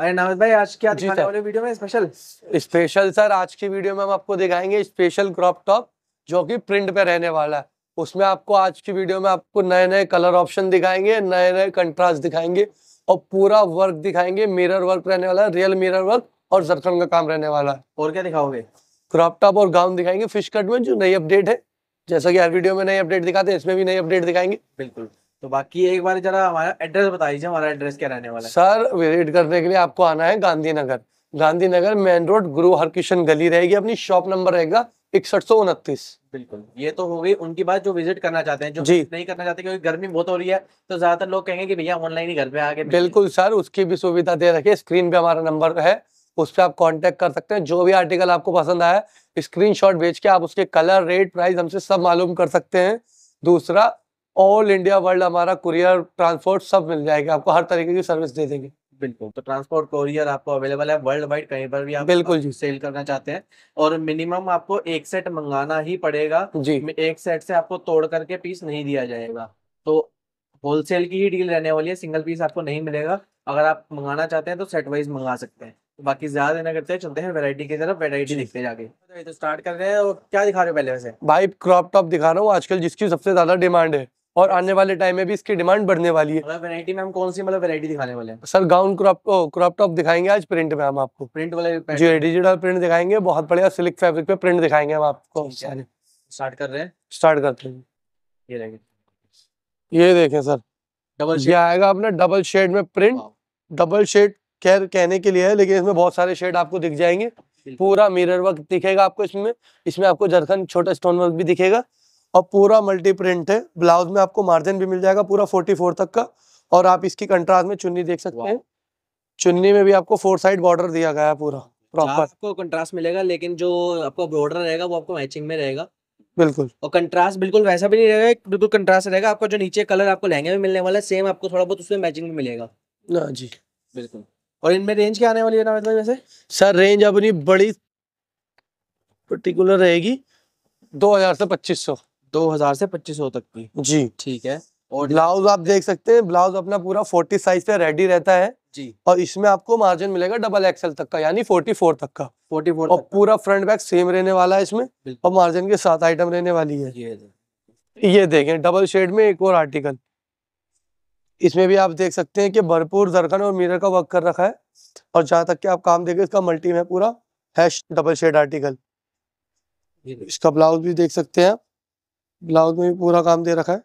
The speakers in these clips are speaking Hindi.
अरे नामित भाई आज क्या दिखाने वाले वीडियो में स्पेशल स्पेशल सर आज की वीडियो में हम आपको दिखाएंगे स्पेशल क्रॉप टॉप जो कि प्रिंट पे रहने वाला है उसमें आपको आज की वीडियो में आपको नए नए कलर ऑप्शन दिखाएंगे नए नए कंट्रास्ट दिखाएंगे और पूरा वर्क दिखाएंगे मिरर वर्क रहने वाला है रियल मिरर वर्क और जरखन का काम रहने वाला है और क्या दिखाओगे क्रॉप टॉप और गाउन दिखाएंगे फिश कट में जो नई अपडेट है जैसा कि हर वीडियो में नई अपडेट दिखाते हैं इसमें भी नई अपडेट दिखाएंगे बिल्कुल तो बाकी एक बार जरा हमारा एड्रेस बता दीजिए हमारा एड्रेस क्या रहने वाला है सर विजिट करने के लिए आपको आना है गांधीनगर गांधीनगर मेन रोड गुरु हरकिशन गली रहेगी अपनी शॉप नंबर रहेगा इकसठ सौ उनतीस बिल्कुल ये तो हो गई उनकी बात जो विजिट करना चाहते हैं जो जी नहीं करना चाहते क्योंकि गर्मी बहुत हो रही है तो ज्यादातर लोग कहेंगे कि भैया ऑनलाइन ही घर पे आके बिल्कुल सर उसकी भी सुविधा दे रखी है स्क्रीन पे हमारा नंबर है उस पर आप कांटेक्ट कर सकते हैं जो भी आर्टिकल आपको पसंद आया शॉट भेज के आप उसके कलर रेट प्राइस हमसे सब मालूम कर सकते हैं दूसरा ऑल इंडिया वर्ल्ड हमारा कुरियर ट्रांसपोर्ट सब मिल जाएगा आपको हर तरीके की सर्विस दे देंगे बिल्कुल तो ट्रांसपोर्ट कोरियर आपको अवेलेबल है वर्ल्ड वाइड कहीं पर भी आप बिल्कुल जी सेल करना चाहते हैं और मिनिमम आपको एक सेट मंगाना ही पड़ेगा जी एक सेट से आपको तोड़ करके पीस नहीं दिया जाएगा तो होलसेल की ही डील रहने वाली है सिंगल पीस आपको नहीं मिलेगा अगर आप मंगाना चाहते हैं तो सेट वाइज मंगा सकते हैं बाकी ज्यादा देना करते हैं चलते हैं वेरायटी की तरफ वेरायटी दिखते जाके तो स्टार्ट कर रहे हैं और क्या दिखा रहे हो पहले वैसे भाई क्रॉप टॉप दिखा रहा हूँ आजकल जिसकी सबसे ज्यादा डिमांड है और आने वाले टाइम में भी इसकी डिमांड बढ़ने वाली है वैरायटी मतलब में हम कौन सी मतलब वैरायटी दिखाने वाले हैं sir gown crop crop top दिखाएंगे आज प्रिंट में हम आपको प्रिंट वाले जो डिजिटल प्रिंट दिखाएंगे बहुत बढ़िया सिल्क फैब्रिक पे प्रिंट दिखाएंगे हम आपको स्टार्ट कर रहे हैं स्टार्ट करते हैं ये देखें ये देखें सर डबल ये आएगा अपना डबल शेड में प्रिंट डबल शेड खैर कहने के लिए है लेकिन इसमें बहुत सारे शेड आपको दिख जाएंगे पूरा मिरर वर्क दिखेगा आपको इसमें इसमें आपको जरखन छोटा स्टोन वर्क भी दिखेगा और पूरा मल्टी प्रिंट है ब्लाउज में आपको मार्जिन भी मिल जाएगा पूरा 44 तक का और आप इसकी कंट्रास्ट में चुन्नी देख सकते हैं चुन्नी में भी आपको फोर साइड बॉर्डर दिया गया है पूरा प्रॉपर आपको कंट्रास्ट मिलेगा लेकिन जो आपका बॉर्डर रहेगा वो आपको मैचिंग में रहेगा बिल्कुल और कंट्रास्ट बिल्कुल वैसा भी नहीं रहेगा बिल्कुल कंट्रास्ट रहेगा आपका जो नीचे कलर आपको लहंगे में मिलने वाला है सेम आपको थोड़ा बहुत उसमें मैचिंग भी मिलेगा ना जी बिल्कुल और इनमें रेंज क्या आने वाली है ना मतलब वैसे सर रेंज अपनी बड़ी पर्टिकुलर रहेगी दो हजार से पच्चीस सौ दो हजार से पच्चीस सौ तक की जी ठीक है और ब्लाउज आप देख सकते हैं ब्लाउज अपना पूरा फोर्टी साइज पे रेडी रहता है जी और इसमें आपको मार्जिन मिलेगा डबल एक्सएल तक का यानी फोर्टी फोर तक का फोर्टी फोर और पूरा फ्रंट बैक सेम रहने वाला है इसमें और मार्जिन के साथ आइटम रहने वाली है ये देखें ये डबल शेड में एक और आर्टिकल इसमें भी आप देख सकते हैं कि भरपूर जरखन और मीर का वर्क कर रखा है और जहां तक कि आप काम देखें इसका मल्टी में पूरा हैश डबल शेड आर्टिकल इसका ब्लाउज भी देख सकते हैं ब्लाउज में भी पूरा काम दे रखा है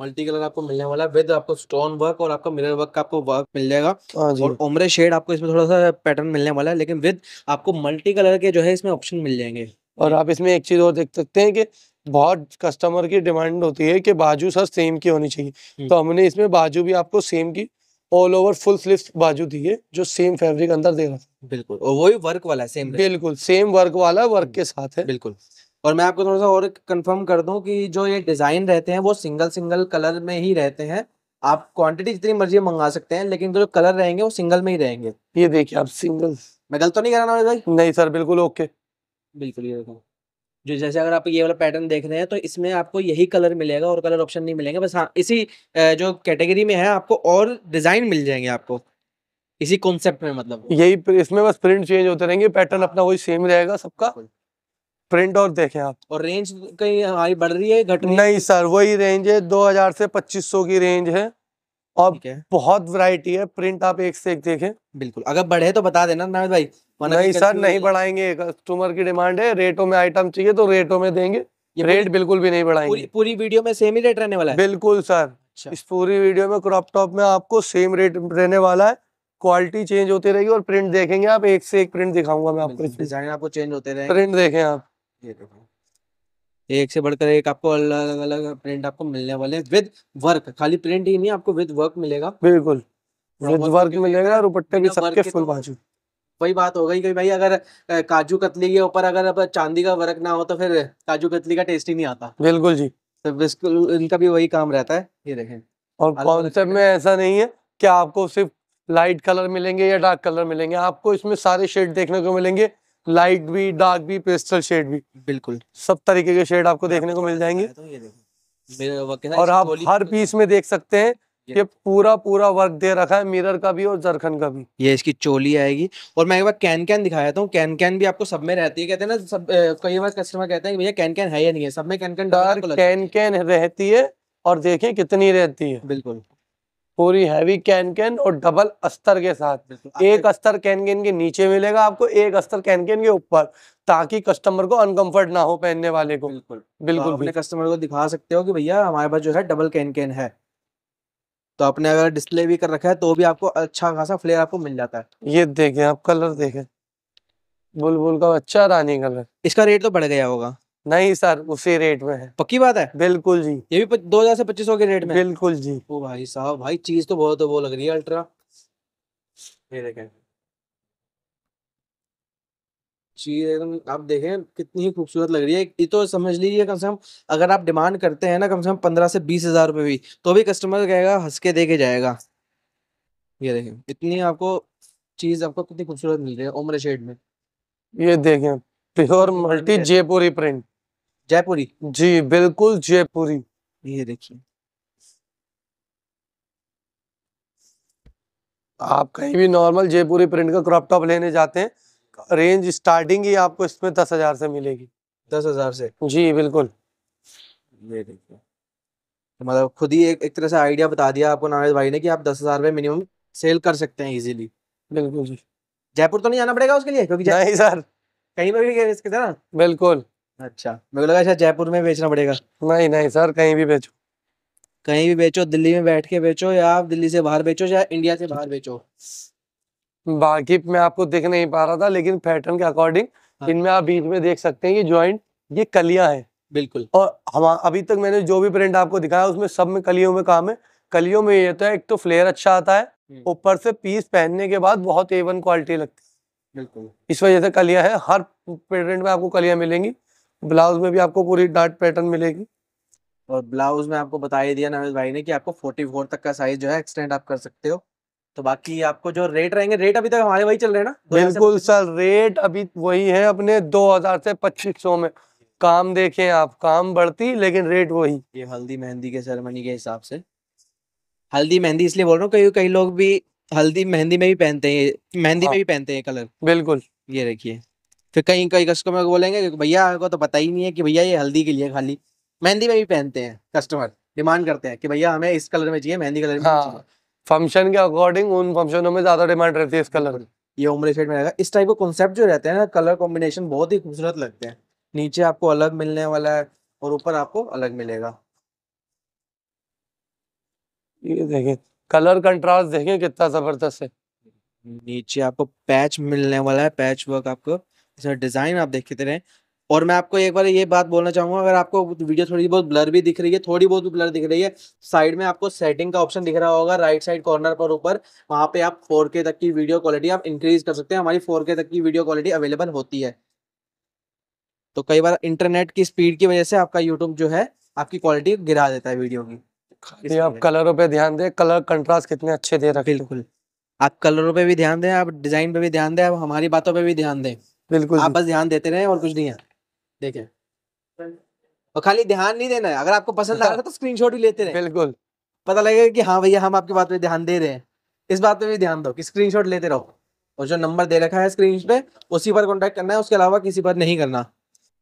मल्टी कलर आपको मिलने वाला है विद आपको स्टोन वर्क और आपका मिरर वर्क का आपको वर्क मिल जाएगा हाँ और उमरे शेड आपको इसमें थोड़ा सा पैटर्न मिलने वाला है लेकिन विद आपको मल्टी कलर के जो है इसमें ऑप्शन मिल जाएंगे और आप इसमें एक चीज और देख सकते हैं कि बहुत कस्टमर की डिमांड होती है कि बाजू सर सेम की होनी चाहिए हम्म। तो हमने इसमें बाजू भी आपको सेम की ऑल ओवर फुल स्लीव बाजू दी है जो सेम फैब्रिक अंदर दे रहा बिल्कुल और वही वर्क वाला है सेम बिल्कुल सेम वर्क वाला वर्क हम्म। के साथ है बिल्कुल और मैं आपको थोड़ा सा और कंफर्म कर दूं कि जो ये डिज़ाइन रहते हैं वो सिंगल सिंगल कलर में ही रहते हैं आप क्वांटिटी जितनी मर्जी मंगा सकते हैं लेकिन जो कलर रहेंगे वो सिंगल में ही रहेंगे ये देखिए आप सिंगल मैं गलत तो नहीं कर रहा भाई नहीं सर बिल्कुल ओके बिल्कुल ये देखो जो जैसे अगर आप ये वाला पैटर्न देख रहे हैं तो इसमें आपको यही कलर मिलेगा और कलर ऑप्शन नहीं मिलेंगे बस हाँ इसी जो कैटेगरी में है आपको और डिज़ाइन मिल जाएंगे आपको इसी कॉन्सेप्ट में मतलब यही इसमें बस प्रिंट चेंज होते रहेंगे पैटर्न अपना वही सेम रहेगा सबका प्रिंट और देखें आप और रेंज कहीं हमारी बढ़ रही है घट रही नहीं सर वही रेंज है 2000 से 2500 की रेंज है और बहुत वैरायटी है प्रिंट आप एक से एक देखें बिल्कुल अगर बढ़े तो बता देना ना भाई नहीं सर नहीं बढ़ाएंगे कस्टमर की डिमांड है रेटो में आइटम चाहिए तो रेटो में देंगे रेट बिल्कुल भी नहीं बढ़ाएंगे पूरी, पूरी वीडियो में सेम ही रेट रहने वाला है बिल्कुल सर अच्छा। इस पूरी वीडियो में क्रॉप टॉप में आपको सेम रेट रहने वाला है क्वालिटी चेंज होती रहेगी और प्रिंट देखेंगे आप एक से एक प्रिंट दिखाऊंगा मैं आपको डिजाइन आपको चेंज होते रहेंगे प्रिंट देखें आप ये एक से बढ़कर एक आपको अलग अलग प्रिंट आपको मिलने वाले हैं विद वर्क खाली प्रिंट ही नहीं आपको विद वर्क मिलेगा बिल्कुल विद वर्क मिलेगा और दुपट्टे भी सबके फुल तो बाजू वही बात हो गई कि भाई अगर काजू कतली के ऊपर अगर अब चांदी का वर्क ना हो तो फिर काजू कतली का टेस्ट ही नहीं आता बिल्कुल जी तो बिल्कुल इनका भी वही काम रहता है ये देखें और कॉन्सेप्ट में ऐसा नहीं है कि आपको सिर्फ लाइट कलर मिलेंगे या डार्क कलर मिलेंगे आपको इसमें सारे शेड देखने को मिलेंगे लाइट भी डार्क भी पेस्टल शेड भी बिल्कुल सब तरीके के शेड आपको देखने को मिल जाएंगे तो और आप हर पीस में देख सकते हैं ये पूरा पूरा वर्क दे रखा है मिरर का भी और जरखन का भी ये इसकी चोली आएगी और मैं एक बार कैन कैन दिखाया था कैन कैन भी आपको सब में रहती है कहते हैं ना सब कई बार कस्टमर कहते हैं भैया कैन कैन है या नहीं है सब में can can dark can can रहती है और देखें कितनी रहती है बिल्कुल पूरी हैवी कैन कैन और डबल अस्तर के साथ एक अस्तर कैन कैन के नीचे मिलेगा आपको एक अस्तर कैन कैन के ऊपर ताकि कस्टमर को अनकंफर्ट ना हो पहनने वाले को बिल्कुल बिल्कुल तो अपने कस्टमर को दिखा सकते हो कि भैया हमारे पास जो है डबल कैन कैन है तो आपने अगर डिस्प्ले भी कर रखा है तो भी आपको अच्छा खासा फ्लेयर आपको मिल जाता है ये देखें आप कलर देखें बुलबुल का अच्छा रानी कलर इसका रेट तो बढ़ गया होगा नहीं सर उसी रेट में है पक्की बात है बिल्कुल जी ये भी दो हजार से पच्चीस सौ के रेट में बिल्कुल जी ओ भाई साहब भाई चीज तो बहुत वो लग रही है अल्ट्रा ये देखें चीज एकदम आप देखें कितनी ही खूबसूरत लग रही है ये तो समझ लीजिए कम से कम अगर आप डिमांड करते हैं ना कम से कम पंद्रह से बीस हजार रुपए भी तो भी कस्टमर कहेगा हंस के दे के जाएगा ये देखें इतनी आपको चीज आपको कितनी खूबसूरत मिल रही है उम्र शेड में ये देखें pure multi Jaipuri print Jaipuri जी बिल्कुल जयपुरी ये देखिए आप कहीं भी नॉर्मल जयपुरी प्रिंट का क्रॉप टॉप लेने जाते हैं रेंज स्टार्टिंग ही आपको इसमें दस हजार से मिलेगी दस हजार से जी बिल्कुल ये देखिए तो मतलब खुद ही एक एक तरह से आइडिया बता दिया आपको नावेद भाई ने कि आप दस हजार में मिनिमम सेल कर सकते हैं इजीली बिल्कुल जी जयपुर तो नहीं जाना पड़ेगा उसके लिए क्योंकि नहीं सर कहीं पर भी इसके तरह बिल्कुल अच्छा मेरे को लगा शायद जयपुर में बेचना पड़ेगा नहीं नहीं सर कहीं भी बेचो कहीं भी बेचो दिल्ली में बैठ के बेचो या दिल्ली से बाहर बेचो या इंडिया से बाहर बेचो बाकी मैं आपको देख नहीं पा रहा था लेकिन पैटर्न के अकॉर्डिंग हाँ। इनमें आप बीच में देख सकते हैं ये ज्वाइंट ये कलिया है बिल्कुल और हम अभी तक मैंने जो भी प्रिंट आपको दिखाया उसमें सब में कलियों में काम है कलियों में ये तो है एक तो फ्लेयर अच्छा आता है हम्म। ऊपर से पीस पहनने के बाद बहुत ए क्वालिटी लगती है बिल्कुल इस वजह से कलिया है हर प्रिंट में आपको कलियां मिलेंगी ब्लाउज में भी आपको पूरी डार्ट पैटर्न मिलेगी और ब्लाउज में आपको बता ही दिया नवेश भाई ने कि आपको 44 तक का साइज जो है एक्सटेंड आप कर सकते हो तो बाकी आपको जो रेट रहेंगे रेट अभी तक हमारे वही चल रहे हैं ना बिल्कुल सर रेट अभी वही है अपने 2000 से 2500 में काम देखें आप काम बढ़ती लेकिन रेट वही ये हल्दी मेहंदी के सेरेमनी के हिसाब से हल्दी मेहंदी इसलिए बोल रहा हूँ कई कई लोग भी हल्दी मेहंदी में भी पहनते हैं मेहंदी में हाँ। भी पहनते हैं कलर बिल्कुल ये रखिये फिर कहीं कई कस्टमर को बोलेंगे भैया को तो पता ही नहीं है कि भैया ये हल्दी के लिए खाली मेहंदी में भी पहनते हैं कस्टमर डिमांड करते हैं कि भैया हमें इस कलर में चाहिए मेहंदी कलर में हाँ, फंक्शन के अकॉर्डिंग उन फंक्शनों में ज्यादा डिमांड रहती है इस कलर में ये उम्र सेट में रहेगा इस टाइप का कॉन्सेप्ट जो रहते हैं ना कलर कॉम्बिनेशन बहुत ही खूबसूरत लगते हैं नीचे आपको अलग मिलने वाला है और ऊपर आपको अलग मिलेगा ये देखें कलर कंट्रास्ट देखें कितना जबरदस्त है नीचे आपको पैच मिलने वाला है पैच वर्क आपको इसमें डिज़ाइन आप देखते रहें और मैं आपको एक बार ये बात बोलना चाहूँगा अगर आपको वीडियो थोड़ी बहुत ब्लर भी दिख रही है थोड़ी बहुत ब्लर दिख रही है साइड में आपको सेटिंग का ऑप्शन दिख रहा होगा राइट साइड कॉर्नर पर ऊपर वहाँ पे आप 4K तक की वीडियो क्वालिटी आप इंक्रीज कर सकते हैं हमारी 4K तक की वीडियो क्वालिटी अवेलेबल होती है तो कई बार इंटरनेट की स्पीड की वजह से आपका यूट्यूब जो है आपकी क्वालिटी गिरा देता है वीडियो की आप कलरों पर ध्यान दें कलर कंट्रास्ट कितने अच्छे दे रहे बिल्कुल आप कलरों पर भी ध्यान दें आप डिजाइन पर भी ध्यान दें आप हमारी बातों पर भी ध्यान दें बिल्कुल आप बस ध्यान देते रहे और कुछ नहीं है देखें और खाली ध्यान नहीं देना है अगर आपको पसंद आ रहा है तो स्क्रीनशॉट भी लेते रहे बिल्कुल पता लगेगा कि हाँ भैया हम आपकी बात पे ध्यान दे रहे हैं इस बात पे भी ध्यान दो कि शॉट लेते रहो और जो नंबर दे रखा है स्क्रीन पे उसी पर कॉन्टेक्ट करना है उसके अलावा किसी पर नहीं करना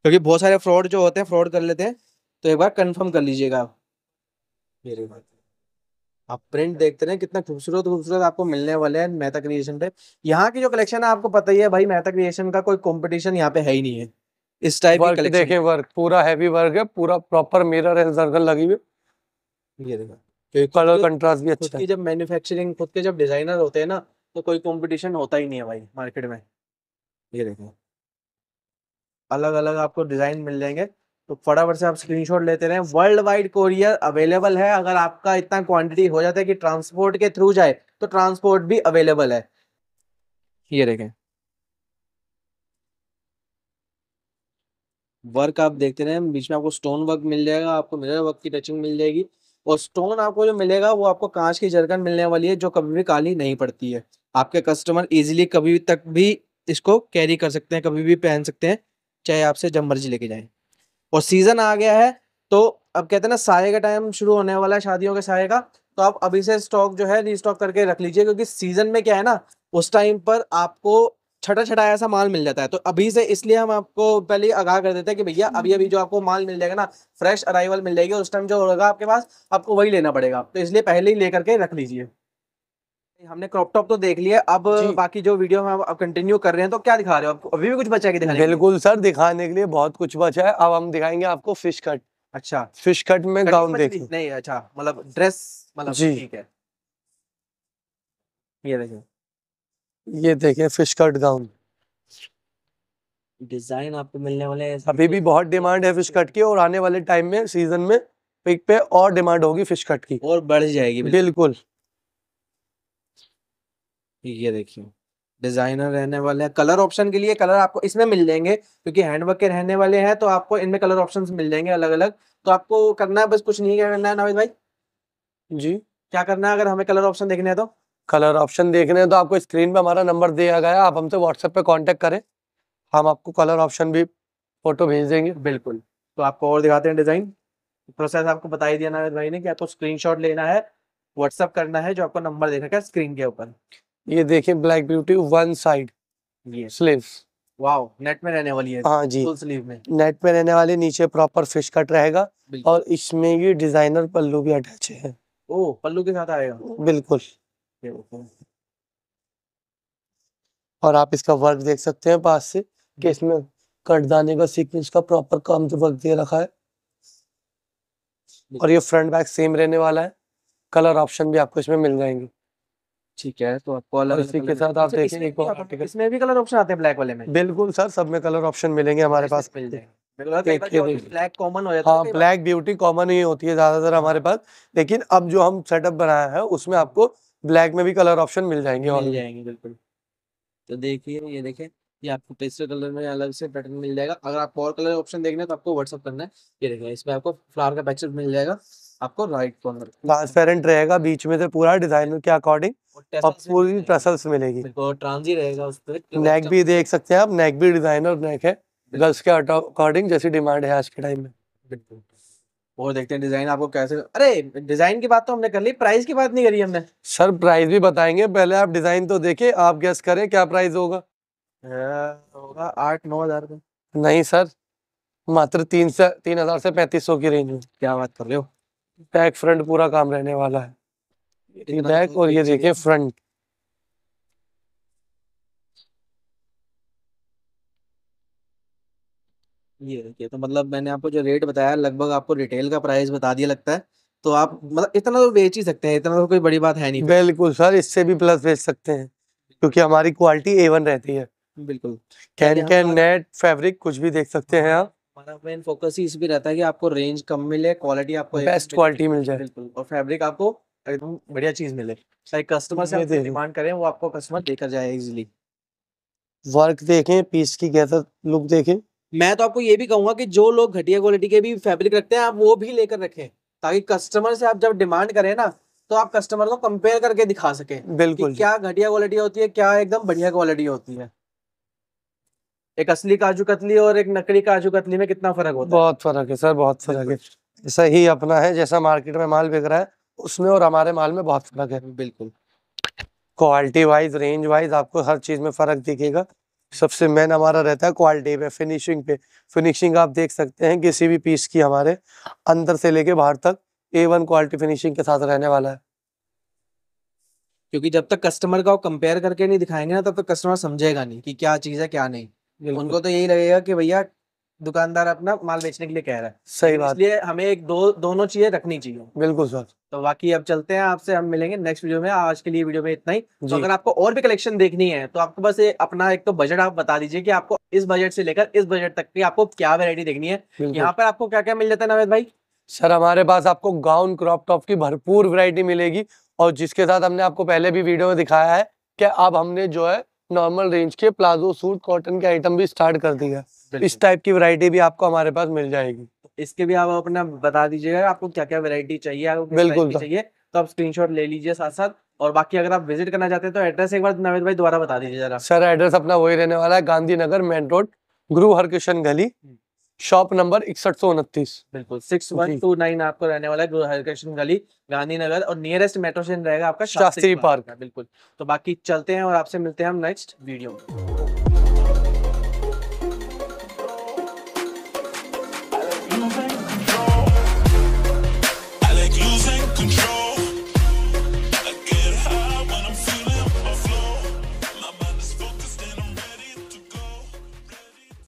क्योंकि बहुत सारे फ्रॉड जो होते हैं फ्रॉड कर लेते हैं तो एक बार कन्फर्म कर लीजिएगा आप मेरी बात आप प्रिंट देखते रहे कितना खूबसूरत खूबसूरत आपको मिलने वाले हैं मेहता क्रिएशन पे यहाँ की जो कलेक्शन है आपको पता ही है भाई मेहता क्रिएशन का कोई कंपटीशन यहाँ पे है ही नहीं है इस टाइप वर्क देखे वर्क पूरा हैवी वर्क है पूरा प्रॉपर मिरर है सर्कल लगी हुई ये देखो कलर कंट्रास्ट भी अच्छा है जब मैन्युफैक्चरिंग खुद के जब डिजाइनर होते हैं ना तो कोई कंपटीशन होता ही नहीं है भाई मार्केट में ये देखो अलग अलग आपको डिजाइन मिल जाएंगे तो फटाफट से आप स्क्रीनशॉट लेते रहे वर्ल्ड वाइड कोरियर अवेलेबल है अगर आपका इतना क्वांटिटी हो जाता है कि ट्रांसपोर्ट के थ्रू जाए तो ट्रांसपोर्ट भी अवेलेबल है ये देखें वर्क आप देखते रहे बीच में आपको स्टोन वर्क मिल जाएगा आपको मिरर वर्क की टचिंग मिल जाएगी और स्टोन आपको जो मिलेगा वो आपको कांच की जरकन मिलने वाली है जो कभी भी काली नहीं पड़ती है आपके कस्टमर इजीली कभी तक भी इसको कैरी कर सकते हैं कभी भी पहन सकते हैं चाहे आपसे जब मर्जी लेके जाएं और सीज़न आ गया है तो अब कहते हैं ना साये का टाइम शुरू होने वाला है शादियों के साये का तो आप अभी से स्टॉक जो है रीस्टॉक करके रख लीजिए क्योंकि सीज़न में क्या है ना उस टाइम पर आपको छटा छटा ऐसा माल मिल जाता है तो अभी से इसलिए हम आपको पहले आगाह कर देते हैं कि भैया अभी हम्म। अभी जो आपको माल मिल जाएगा ना फ्रेश अराइवल मिल जाएगी उस टाइम जो होगा आपके पास आपको वही लेना पड़ेगा तो इसलिए पहले ही लेकर के रख लीजिए हमने क्रॉप टॉप तो देख लिया अब बाकी जो वीडियो में अब कंटिन्यू कर रहे हैं तो क्या दिखा रहे हो आपको अभी भी कुछ बचा है दिखाने बिल्कुल सर दिखाने के लिए बहुत कुछ बचा है अब हम दिखाएंगे आपको फिश कट अच्छा फिश कट में गाउन देख नहीं अच्छा मतलब ड्रेस मतलब ठीक है ये देखिए ये देखिए फिश कट गाउन डिजाइन आपको मिलने वाले अभी भी बहुत डिमांड है फिश कट की और आने वाले टाइम में सीजन में पिक पे और डिमांड होगी फिश कट की और बढ़ जाएगी बिल्कुल ये देखिए डिजाइनर रहने वाले हैं कलर ऑप्शन के लिए कलर आपको इसमें मिल जाएंगे क्योंकि हैंडवर्क के रहने वाले हैं तो आपको इनमें कलर ऑप्शन मिल जाएंगे अलग अलग तो आपको करना है बस कुछ नहीं क्या करना है नावेद भाई जी क्या करना है अगर हमें कलर ऑप्शन देखने हैं तो कलर ऑप्शन देखने हैं तो आपको स्क्रीन पे हमारा नंबर दिया गया आप हमसे व्हाट्सएप पे कांटेक्ट करें हम आपको कलर ऑप्शन भी फोटो भेज देंगे बिल्कुल तो आपको और दिखाते हैं डिजाइन प्रोसेस आपको बताई दिया नावेद भाई ने कि आपको स्क्रीन लेना है व्हाट्सअप करना है जो आपको नंबर देखा स्क्रीन के ऊपर ये देखें black beauty one side sleeve sleeves wow net में रहने वाली है हाँ जी फुल स्लीव में नेट में रहने वाले नीचे प्रॉपर फिश कट रहेगा और इसमें ये डिजाइनर पल्लू भी अटैच है ओ पल्लू के साथ आएगा बिल्कुल और आप इसका वर्क देख सकते हैं पास से कि हम्म। इसमें कटदाने का सीक्वेंस का प्रॉपर काम जो वर्क दे रखा है और ये फ्रंट बैक सेम रहने वाला है कलर ऑप्शन भी आपको इसमें मिल जाएंगे ठीक है तो आपको अलग इसी के साथ आप देखें अच्छा, इसमें भी कलर ऑप्शन आते हैं ब्लैक वाले में बिल्कुल सर सब में कलर ऑप्शन मिलेंगे हमारे पास मिल जाएंगे ब्लैक कॉमन हो जाता हाँ ब्लैक ब्यूटी कॉमन ही होती है ज्यादातर हमारे हाँ। पास लेकिन अब जो हम सेटअप बनाया है उसमें आपको ब्लैक में भी कलर ऑप्शन मिल जाएंगे मिल जाएंगे बिल्कुल तो देखिए ये देखें ये आपको पेस्टल कलर में अलग से पैटर्न मिल जाएगा अगर आपको और कलर ऑप्शन देखने तो आपको व्हाट्सअप करना है ये देखिए इसमें आपको फ्लावर का पैचअप मिल जाएगा आपको राइट कॉर्नर ट्रांसपेरेंट रहेगा बीच में से पूरा डिजाइन के अकॉर्डिंग और पूरी ट्रसल्स मिलेगी ट्रांजी रहेगा उस पर नेक भी देख सकते हैं आप नेक भी डिजाइन और नेक है गर्ल्स के अकॉर्डिंग जैसी डिमांड है आज के टाइम में और देखते हैं डिजाइन आपको कैसे अरे डिजाइन की बात तो हमने कर ली प्राइस की बात नहीं करी हमने सर प्राइस भी बताएंगे पहले आप डिजाइन तो देखिए आप गैस करें क्या प्राइस होगा होगा आठ नौ हजार नहीं सर मात्र तीन से तीन हजार से पैंतीस सौ की रेंज में क्या बात कर रहे हो बैक फ्रंट पूरा काम रहने वाला है ये बैक मतलब और ये देखिए फ्रंट ये देखिए तो मतलब मैंने आपको जो रेट बताया लगभग आपको रिटेल का प्राइस बता दिया लगता है तो आप मतलब इतना तो बेच ही सकते हैं इतना तो कोई बड़ी बात है नहीं बिल्कुल सर इससे भी प्लस बेच सकते हैं क्योंकि हमारी क्वालिटी ए वन रहती है बिल्कुल कैन कैन नेट फैब्रिक कुछ भी देख सकते हैं आप हमारा मेन फोकस ही इस भी रहता है कि आपको रेंज कम मिले क्वालिटी आपको बेस्ट क्वालिटी मिल जाए बिल्कुल और फैब्रिक आपको एकदम बढ़िया चीज मिले लाइक कस्टमर से डिमांड करें वो आपको कस्टमर देकर जाए इजीली वर्क देखें पीस की कैसा लुक देखें मैं तो आपको ये भी कहूंगा कि जो लोग घटिया क्वालिटी के भी फैब्रिक रखते हैं आप वो भी लेकर रखें ताकि कस्टमर से आप जब डिमांड करें ना तो आप कस्टमर को कंपेयर करके दिखा सके बिल्कुल क्या घटिया क्वालिटी होती है क्या एकदम बढ़िया क्वालिटी होती है एक असली काजू कतली और एक नकली काजू कतली में कितना फर्क होता है बहुत फर्क है सर बहुत फर्क है सही ही अपना है जैसा मार्केट में माल बिक रहा है उसमें और हमारे माल में बहुत फर्क है बिल्कुल क्वालिटी वाइज रेंज वाइज आपको हर चीज में फर्क दिखेगा सबसे मेन हमारा रहता है क्वालिटी पे फिनिशिंग पे फिनिशिंग आप देख सकते हैं किसी भी पीस की हमारे अंदर से लेके बाहर तक ए वन क्वालिटी फिनिशिंग के साथ रहने वाला है क्योंकि जब तक कस्टमर का वो कंपेयर करके नहीं दिखाएंगे ना तब तक कस्टमर समझेगा नहीं कि क्या चीज़ है क्या नहीं उनको तो यही लगेगा कि भैया दुकानदार अपना माल बेचने के लिए कह रहा है सही बात इसलिए हमें एक दो दोनों चीजें रखनी चाहिए बिल्कुल सर तो बाकी अब चलते हैं आपसे हम मिलेंगे नेक्स्ट वीडियो में आज के लिए वीडियो में इतना ही तो अगर आपको और भी कलेक्शन देखनी है तो आपको बस अपना एक तो बजट आप बता दीजिए कि आपको इस बजट से लेकर इस बजट तक की आपको क्या वेरायटी देखनी है यहाँ पर आपको क्या क्या मिल जाता है नवेद भाई सर हमारे पास आपको गाउन क्रॉप टॉप की भरपूर वेरायटी मिलेगी और जिसके साथ हमने आपको पहले भी वीडियो में दिखाया है कि अब हमने जो है नॉर्मल रेंज के प्लाजो सूट कॉटन के आइटम भी स्टार्ट कर है इस टाइप की वैरायटी भी आपको हमारे पास मिल जाएगी तो इसके भी आप अपना बता दीजिएगा आपको क्या क्या वैरायटी चाहिए आपको बिल्कुल चाहिए तो आप स्क्रीनशॉट ले लीजिए साथ साथ और बाकी अगर आप विजिट करना चाहते हैं तो एड्रेस एक बार नवेद भाई द्वारा बता दीजिए जरा सर एड्रेस अपना वही रहने वाला है गांधीनगर मेन रोड गुरु हरकिशन गली हम्म। शॉप नंबर इकसठ सौ उनतीस बिल्कुल सिक्स वन टू नाइन आपको रहने वाला है गांधीनगर और नियरेस्ट मेट्रो स्टेशन रहेगा आपका शास्त्री पार्क बिल्कुल तो बाकी चलते हैं और आपसे मिलते हैं हम नेक्स्ट वीडियो में